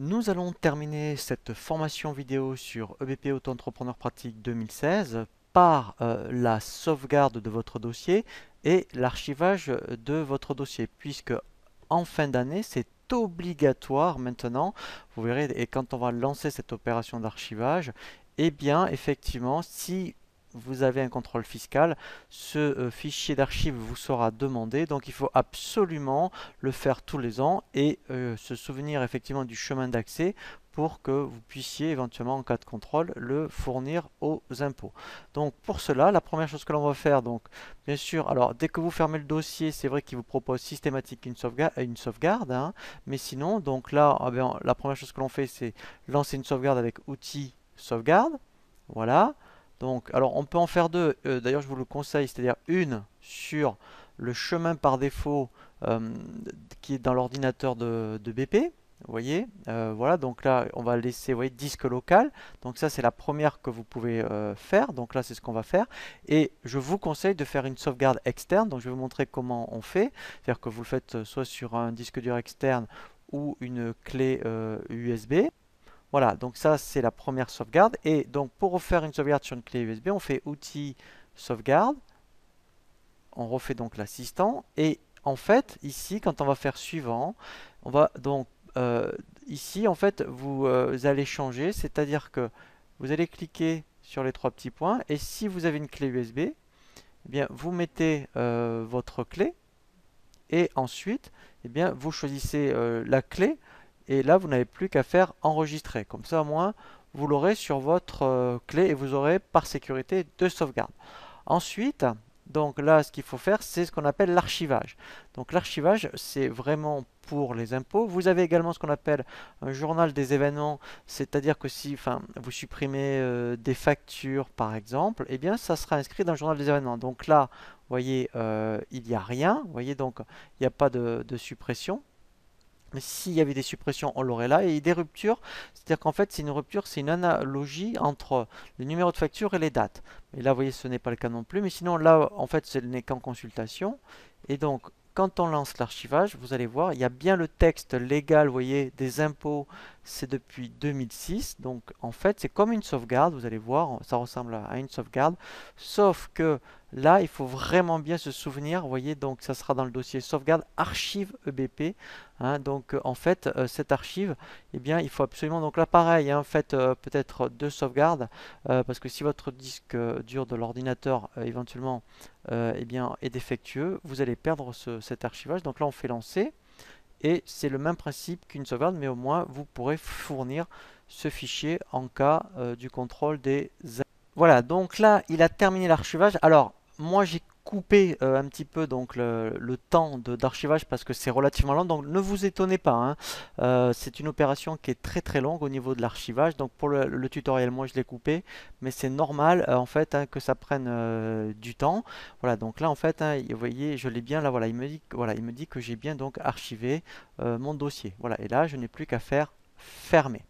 Nous allons terminer cette formation vidéo sur EBP Auto-Entrepreneur Pratique 2016 par euh, la sauvegarde de votre dossier et l'archivage de votre dossier puisque en fin d'année c'est obligatoire maintenant vous verrez et quand on va lancer cette opération d'archivage eh bien effectivement si vous avez un contrôle fiscal, ce euh, fichier d'archive vous sera demandé. Donc il faut absolument le faire tous les ans et euh, se souvenir effectivement du chemin d'accès pour que vous puissiez éventuellement en cas de contrôle le fournir aux impôts. Donc pour cela, la première chose que l'on va faire, donc bien sûr, alors dès que vous fermez le dossier, c'est vrai qu'il vous propose systématique euh, une sauvegarde, une hein, sauvegarde mais sinon, donc là, ah ben, la première chose que l'on fait, c'est lancer une sauvegarde avec outils sauvegarde. Voilà. Donc, alors on peut en faire deux, euh, d'ailleurs je vous le conseille, c'est-à-dire une sur le chemin par défaut euh, qui est dans l'ordinateur de, BP, vous voyez, euh, voilà, donc là on va laisser, voyez, disque local, donc ça c'est la première que vous pouvez faire, donc là c'est ce qu'on va faire, et je vous conseille de faire une sauvegarde externe, donc je vais vous montrer comment on fait, c'est-à-dire que vous le faites soit sur un disque dur externe ou une clé USB, voilà, donc ça c'est la première sauvegarde. Et donc pour refaire une sauvegarde sur une clé USB, on fait outil sauvegarde. On refait donc l'assistant. Et en fait, ici, quand on va faire suivant, on va donc euh, ici, en fait, vous, euh, allez changer, c'est-à-dire que vous allez cliquer sur les trois petits points. Et si vous avez une clé USB, eh bien vous mettez euh, votre clé et ensuite, eh bien vous choisissez la clé et là vous n'avez plus qu'à faire enregistrer comme ça au moins vous l'aurez sur votre euh, clé et vous aurez par sécurité deux sauvegardes ensuite donc là ce qu'il faut faire c'est ce qu'on appelle l'archivage donc l'archivage c'est vraiment pour les impôts vous avez également ce qu'on appelle un journal des événements c'est à dire que si vous supprimez euh, des factures par exemple et eh bien ça sera inscrit dans le journal des événements donc là vous voyez euh, il n'y a rien vous voyez donc il n'y a pas de suppression mais s'il y avait des suppressions, on l'aurait là, et des ruptures, c'est-à-dire qu'en fait, c'est une rupture, c'est une analogie entre le numéro de facture et les dates. Mais là, vous voyez, ce n'est pas le cas non plus, mais sinon, là, en fait, ce n'est qu'en consultation, et donc, quand on lance l'archivage, vous allez voir, il y a bien le texte légal, vous voyez, des impôts c'est depuis 2006. Donc en fait, c'est comme une sauvegarde, vous allez voir, ça ressemble à une sauvegarde. Sauf que là, il faut vraiment bien se souvenir, vous voyez, donc ça sera dans le dossier sauvegarde archive EBP. Hein, donc euh, en fait, euh, cette archive, eh bien, il faut absolument, donc là pareil, hein, faites euh, peut-être deux sauvegardes, parce que si votre disque dur de l'ordinateur éventuellement eh bien, est défectueux, vous allez perdre cet archivage. Donc là, on fait lancer et c'est le même principe qu'une sauvegarde mais au moins vous pourrez fournir ce fichier en cas euh, du contrôle des voilà donc là il a terminé l'archivage alors moi j'ai couper euh, un petit peu donc le, temps d'archivage parce que c'est relativement long, donc ne vous étonnez pas hein. euh, c'est une opération qui est très très longue au niveau de l'archivage donc pour le, tutoriel moi je l'ai coupé mais c'est normal euh, en fait hein, que ça prenne du temps voilà donc là en fait hein, vous voyez je l'ai bien là voilà il me dit voilà il me dit que j'ai bien donc archivé mon dossier voilà et là je n'ai plus qu'à faire fermer